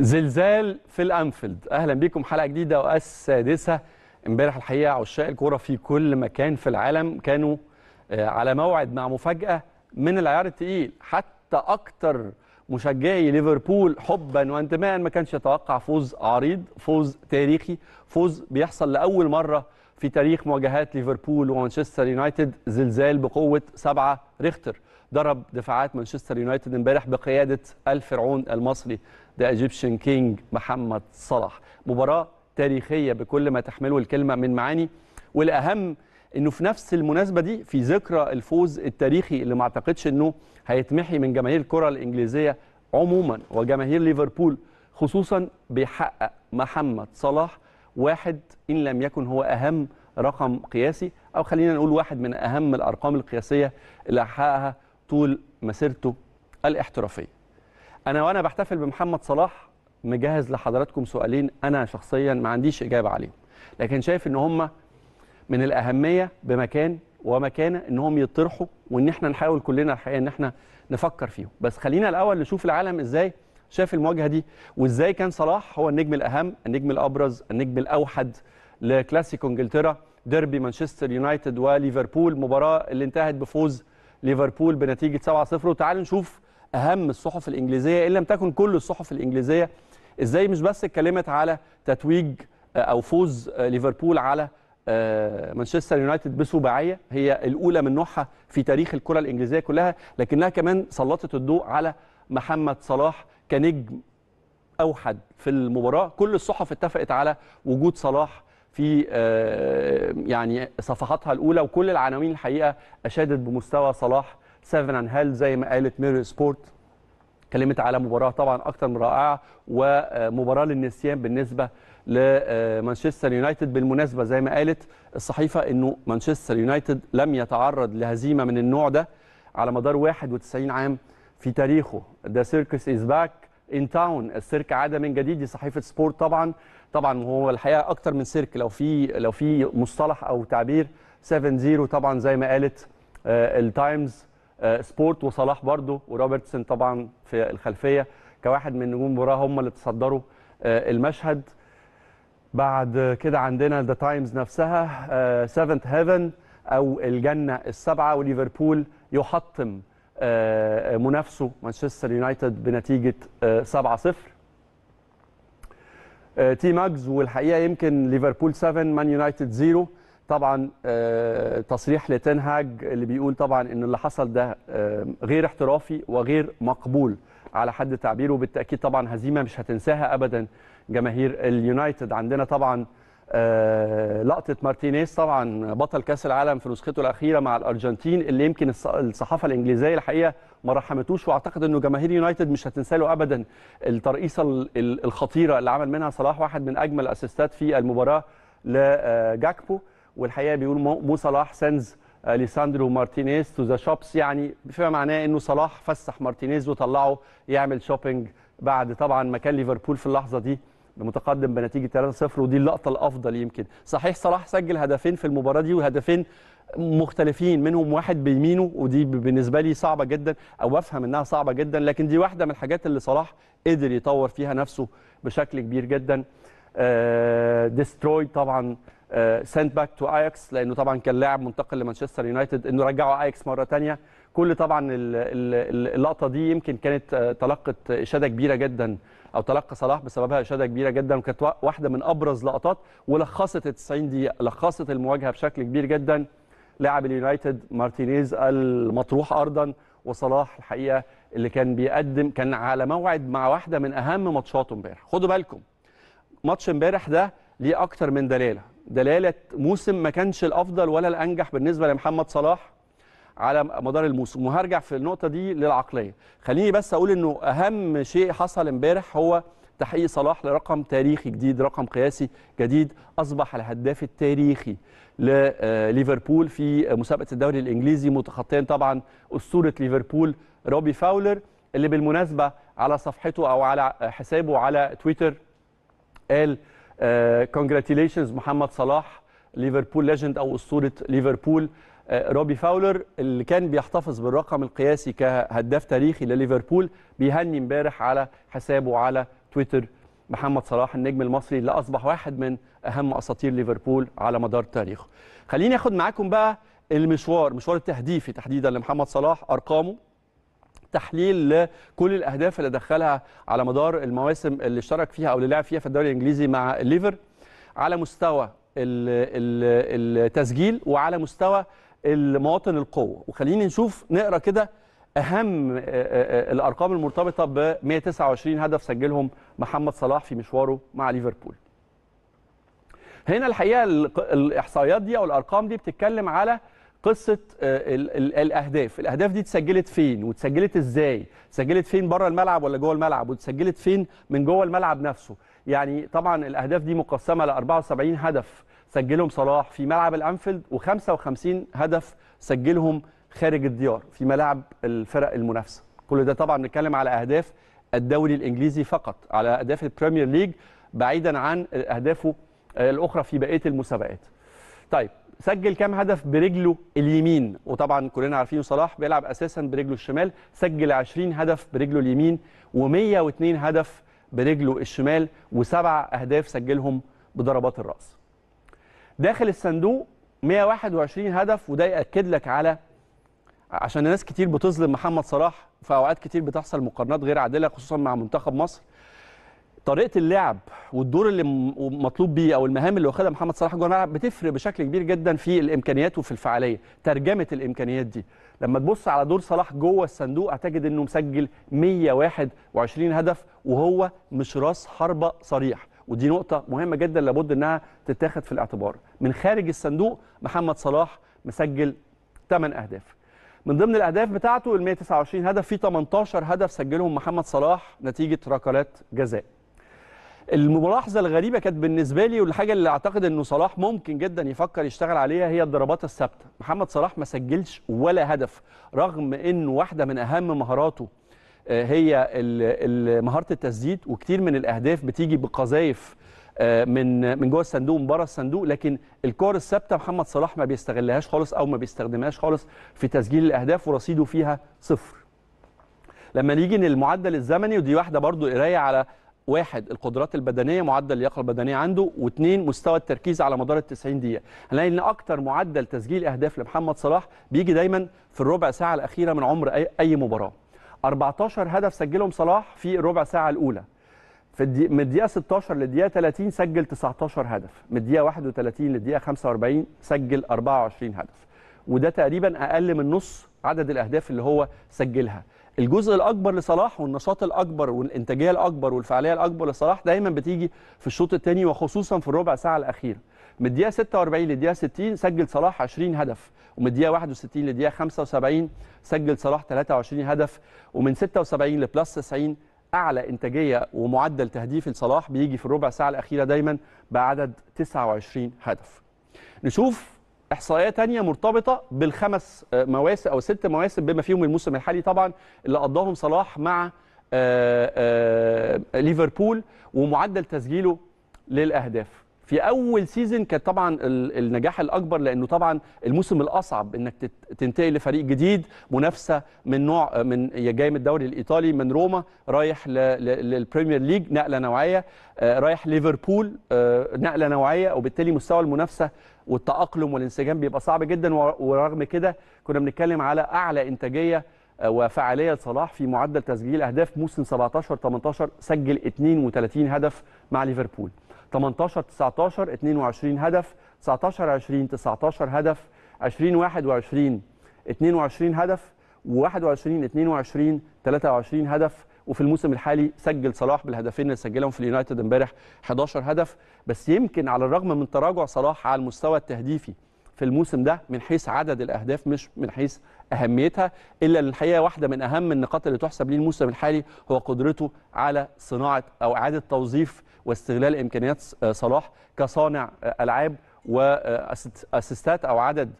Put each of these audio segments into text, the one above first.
زلزال في الانفيلد اهلا بيكم حلقه جديده والسادسه امبارح الحقيقه عشاق الكوره في كل مكان في العالم كانوا آه، على موعد مع مفاجاه من العيار الثقيل حتى اكثر مشجعي ليفربول حبا وانتماء ما كانش يتوقع فوز عريض فوز تاريخي فوز بيحصل لاول مره في تاريخ مواجهات ليفربول ومانشستر يونايتد زلزال بقوه 7 ريختر ضرب دفاعات مانشستر يونايتد امبارح بقياده الفرعون المصري ذا ايجيبشن كينج محمد صلاح مباراه تاريخيه بكل ما تحمله الكلمه من معاني والاهم انه في نفس المناسبه دي في ذكرى الفوز التاريخي اللي ما اعتقدش انه هيتمحي من جماهير الكره الانجليزيه عموما وجماهير ليفربول خصوصا بيحقق محمد صلاح واحد ان لم يكن هو اهم رقم قياسي او خلينا نقول واحد من اهم الارقام القياسيه اللي حققها طول مسيرته الاحترافيه انا وانا بحتفل بمحمد صلاح مجهز لحضراتكم سؤالين انا شخصيا ما عنديش اجابه عليهم لكن شايف ان هم من الاهميه بمكان ومكانه ان هم يطرحوا وان احنا نحاول كلنا الحقيقه ان احنا نفكر فيهم بس خلينا الاول نشوف العالم ازاي شاف المواجهه دي وازاي كان صلاح هو النجم الاهم النجم الابرز النجم الاوحد لكلاسيكو انجلترا ديربي مانشستر يونايتد وليفربول مباراه اللي انتهت بفوز ليفربول بنتيجه 7-0 وتعال نشوف اهم الصحف الانجليزيه ان لم تكن كل الصحف الانجليزيه ازاي مش بس اتكلمت على تتويج آه، او فوز آه، ليفربول على آه، مانشستر يونايتد بسباعيه هي الاولى من نوعها في تاريخ الكره الانجليزيه كلها لكنها كمان سلطت الضوء على محمد صلاح كنجم اوحد في المباراه كل الصحف اتفقت على وجود صلاح في آه، يعني صفحاتها الاولى وكل العناوين الحقيقه اشادت بمستوى صلاح سيفن ان هيل زي ما قالت ميري سبورت اتكلمت على مباراه طبعا اكثر من رائعه ومباراه للنسيان بالنسبه لمانشستر يونايتد بالمناسبه زي ما قالت الصحيفه انه مانشستر يونايتد لم يتعرض لهزيمه من النوع ده على مدار 91 عام في تاريخه ذا سيركس از باك ان تاون السيرك عاد من جديد دي صحيفه سبورت طبعا طبعا هو الحقيقه اكتر من سيرك لو في لو في مصطلح او تعبير 7 0 طبعا زي ما قالت آه، التايمز آه، سبورت وصلاح برضو وروبرتسون طبعا في الخلفيه كواحد من نجوم المباراه هم اللي تصدروا آه، المشهد بعد كده عندنا ذا تايمز نفسها 7 هيفن او الجنه السبعه وليفربول يحطم منافسه مانشستر يونايتد بنتيجه 7-0 تي آه، ماجز والحقيقه يمكن ليفربول 7 مان يونايتد 0 طبعا آه، تصريح لتنهاج اللي بيقول طبعا ان اللي حصل ده آه، غير احترافي وغير مقبول على حد تعبيره بالتاكيد طبعا هزيمه مش هتنساها ابدا جماهير اليونايتد عندنا طبعا لقطه مارتينيز طبعا بطل كاس العالم في نسخته الاخيره مع الارجنتين اللي يمكن الصحافه الانجليزيه الحقيقه ما رحمتوش واعتقد انه جماهير يونايتد مش هتنسى له ابدا الترقيصه الخطيره اللي عمل منها صلاح واحد من اجمل الاسيستات في المباراه لجاكبو والحقيقه بيقول مو صلاح سنز اليساندرو مارتينيز تو ذا شوبس يعني فيما معناه انه صلاح فسح مارتينيز وطلعه يعمل شوبينج بعد طبعا مكان ليفربول في اللحظه دي متقدم بنتيجه 3-0 ودي اللقطه الافضل يمكن صحيح صلاح سجل هدفين في المباراه دي وهدفين مختلفين منهم واحد بيمينه ودي بالنسبه لي صعبه جدا او افهم انها صعبه جدا لكن دي واحده من الحاجات اللي صلاح قدر يطور فيها نفسه بشكل كبير جدا ديستروي آه، طبعا سنت باك تو اياكس لانه طبعا كان لاعب منتقل لمانشستر يونايتد انه رجعه اياكس مره ثانيه كل طبعا اللقطه دي يمكن كانت آه، تلقت اشاده كبيره جدا او تلقى صلاح بسببها اشاده كبيره جدا وكانت واحده من ابرز لقطات ولخصت ال 90 دقيقه لخصت المواجهه بشكل كبير جدا لاعب اليونايتد مارتينيز المطروح ارضا وصلاح الحقيقه اللي كان بيقدم كان على موعد مع واحده من اهم ماتشاته امبارح خدوا بالكم ماتش امبارح ده ليه اكتر من دلاله دلاله موسم ما كانش الافضل ولا الانجح بالنسبه لمحمد صلاح على مدار الموسم وهرجع في النقطه دي للعقليه خليني بس اقول انه اهم شيء حصل امبارح هو تحقيق صلاح لرقم تاريخي جديد رقم قياسي جديد اصبح الهداف التاريخي لليفربول آه، في مسابقه الدوري الانجليزي متخطيا طبعا اسطوره ليفربول روبي فاولر اللي بالمناسبه على صفحته او على حسابه على تويتر قال كونجراتيليشنز آه، محمد صلاح ليفربول ليجند او اسطوره ليفربول آه، روبي فاولر اللي كان بيحتفظ بالرقم القياسي كهداف تاريخي لليفربول بيهني امبارح على حسابه على تويتر محمد صلاح النجم المصري اللي اصبح واحد من اهم اساطير ليفربول على مدار تاريخه. خليني اخد معاكم بقى المشوار، مشوار التهديفي تحديدا لمحمد صلاح، ارقامه تحليل لكل الاهداف اللي دخلها على مدار المواسم اللي اشترك فيها او اللي لعب فيها في الدوري الانجليزي مع الليفر على مستوى التسجيل وعلى مستوى المواطن القوه وخلينا نشوف نقرا كده اهم آه، آه، آه، الارقام المرتبطه ب 129 هدف سجلهم محمد صلاح في مشواره مع ليفربول هنا الحقيقه الاحصائيات دي او الارقام دي بتتكلم على قصه الاهداف الاهداف دي اتسجلت فين واتسجلت ازاي اتسجلت فين بره الملعب ولا جوه الملعب واتسجلت فين من جوه الملعب نفسه يعني طبعا الاهداف دي مقسمه ل 74 هدف سجلهم صلاح في ملعب الانفيلد و55 هدف سجلهم خارج الديار في ملاعب الفرق المنافسه كل ده طبعا بنتكلم على اهداف الدوري الانجليزي فقط على اهداف البريمير ليج بعيدا عن اهدافه الاخرى في بقيه المسابقات طيب سجل كام هدف برجله اليمين وطبعا كلنا عارفين صلاح بيلعب اساسا برجله الشمال سجل 20 هدف برجله اليمين و102 هدف برجله الشمال وسبع اهداف سجلهم بضربات الراس داخل الصندوق 121 هدف وده ياكد لك على عشان ناس كتير بتظلم محمد صلاح في اوقات كتير بتحصل مقارنات غير عادله خصوصا مع منتخب مصر طريقه اللعب والدور اللي مطلوب بيه او المهام اللي واخدها محمد صلاح جوه الملعب بتفرق بشكل كبير جدا في الامكانيات وفي الفعاليه ترجمه الامكانيات دي لما تبص على دور صلاح جوه الصندوق هتجد انه مسجل 121 هدف وهو مش راس حربه صريح ودي نقطه مهمه جدا لابد انها تتاخد في الاعتبار من خارج الصندوق محمد صلاح مسجل 8 اهداف من ضمن الاهداف بتاعته ال 129 هدف في 18 هدف سجلهم محمد صلاح نتيجه ركلات جزاء الملاحظه الغريبه كانت بالنسبه لي والحاجه اللي اعتقد انه صلاح ممكن جدا يفكر يشتغل عليها هي الضربات الثابته محمد صلاح ما سجلش ولا هدف رغم انه واحده من اهم مهاراته آه، هي مهاره التسديد وكتير من الاهداف بتيجي بقذايف آه، من من جوه الصندوق من بره الصندوق لكن الكور الثابته محمد صلاح ما بيستغلهاش خالص او ما بيستخدمهاش خالص في تسجيل الاهداف ورصيده فيها صفر. لما نيجي للمعدل الزمني ودي واحده برضو قرايه على واحد القدرات البدنيه معدل اللياقه البدنيه عنده واثنين مستوى التركيز على مدار ال 90 دقيقه هنلاقي ان اكتر معدل تسجيل اهداف لمحمد صلاح بيجي دايما في الربع ساعه الاخيره من عمر اي, أي مباراه 14 هدف سجلهم صلاح في الربع ساعه الاولى في الدي... من الدقيقه 16 للدقيقه 30 سجل 19 هدف من الدقيقه 31 للدقيقه 45 سجل 24 هدف وده تقريبا اقل من نص عدد الاهداف اللي هو سجلها الجزء الاكبر لصلاح والنشاط الاكبر والانتاجيه الاكبر والفعاليه الاكبر لصلاح دايما بتيجي في الشوط الثاني وخصوصا في الربع ساعه الاخيره من الدقيقه 46 للدقيقه 60 سجل صلاح 20 هدف ومن الدقيقه 61 للدقيقه 75 سجل صلاح 23 هدف ومن 76 لبلس 90 اعلى انتاجيه ومعدل تهديف لصلاح بيجي في الربع ساعه الاخيره دايما بعدد 29 هدف نشوف احصائيه تانية مرتبطه بالخمس آه، مواسم او ست مواسم بما فيهم الموسم الحالي طبعا اللي قضاهم صلاح مع آه، آه، ليفربول ومعدل تسجيله للاهداف في اول سيزون كان طبعا النجاح الاكبر لانه طبعا الموسم الاصعب انك تنتقل لفريق جديد منافسه من نوع من جاي من الدوري الايطالي من روما رايح للبريمير ليج نقله نوعيه آه، رايح ليفربول آه، نقله نوعيه وبالتالي مستوى المنافسه والتاقلم والانسجام بيبقى صعب جدا ورغم كده كنا بنتكلم على اعلى انتاجيه آه، وفعاليه لصلاح في معدل تسجيل اهداف موسم 17 18 سجل 32 هدف مع ليفربول 18 19 22 هدف 19 20 19 هدف 20 21 22 هدف و21 22 23 هدف وفي الموسم الحالي سجل صلاح بالهدفين اللي سجلهم في اليونايتد امبارح 11 هدف بس يمكن على الرغم من تراجع صلاح على المستوى التهديفي في الموسم ده من حيث عدد الاهداف مش من حيث اهميتها الا الحقيقه واحده من اهم النقاط اللي تحسب ليه الموسم الحالي هو قدرته على صناعه او اعاده توظيف واستغلال امكانيات آه، صلاح كصانع آه، العاب واسيستات آه، او عدد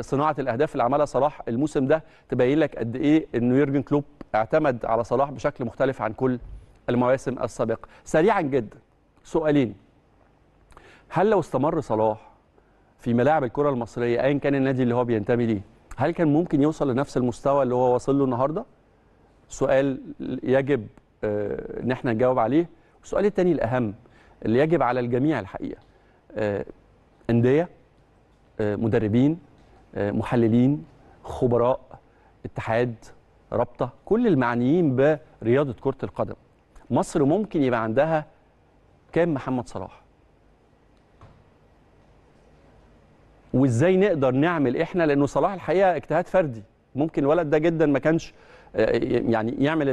صناعه الاهداف اللي عملها صلاح الموسم ده تبين لك قد ايه انه يورجن كلوب اعتمد على صلاح بشكل مختلف عن كل المواسم السابقه سريعا جدا سؤالين هل لو استمر صلاح في ملاعب الكره المصريه ايا كان النادي اللي هو بينتمي ليه هل كان ممكن يوصل لنفس المستوى اللي هو واصل له النهارده سؤال يجب آه، ان احنا نجاوب عليه والسؤال الثاني الاهم اللي يجب على الجميع الحقيقه آه، انديه آه، مدربين محللين خبراء اتحاد رابطه كل المعنيين برياضه كره القدم مصر ممكن يبقى عندها كام محمد صلاح وازاي نقدر نعمل احنا لانه صلاح الحقيقه اجتهاد فردي ممكن الولد ده جدا ما كانش آه، يعني يعمل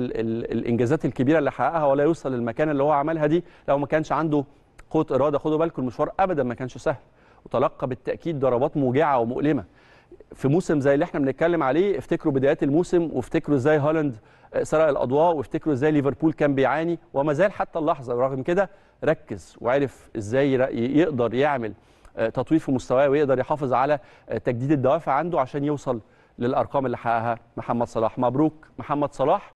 الانجازات الكبيره اللي حققها ولا يوصل للمكان اللي هو عملها دي لو ما كانش عنده قوه اراده خدوا بالكم المشوار ابدا ما كانش سهل وتلقى بالتاكيد ضربات موجعه ومؤلمه في موسم زي اللي احنا بنتكلم عليه افتكروا بدايات الموسم وافتكروا ازاي هالاند آه، سرق الاضواء وافتكروا ازاي ليفربول كان بيعاني وما زال حتى اللحظه رغم كده ركز وعرف ازاي يقدر يعمل تطوير في مستواه ويقدر يحافظ على تجديد الدوافع عنده عشان يوصل للارقام اللي حققها محمد صلاح مبروك محمد صلاح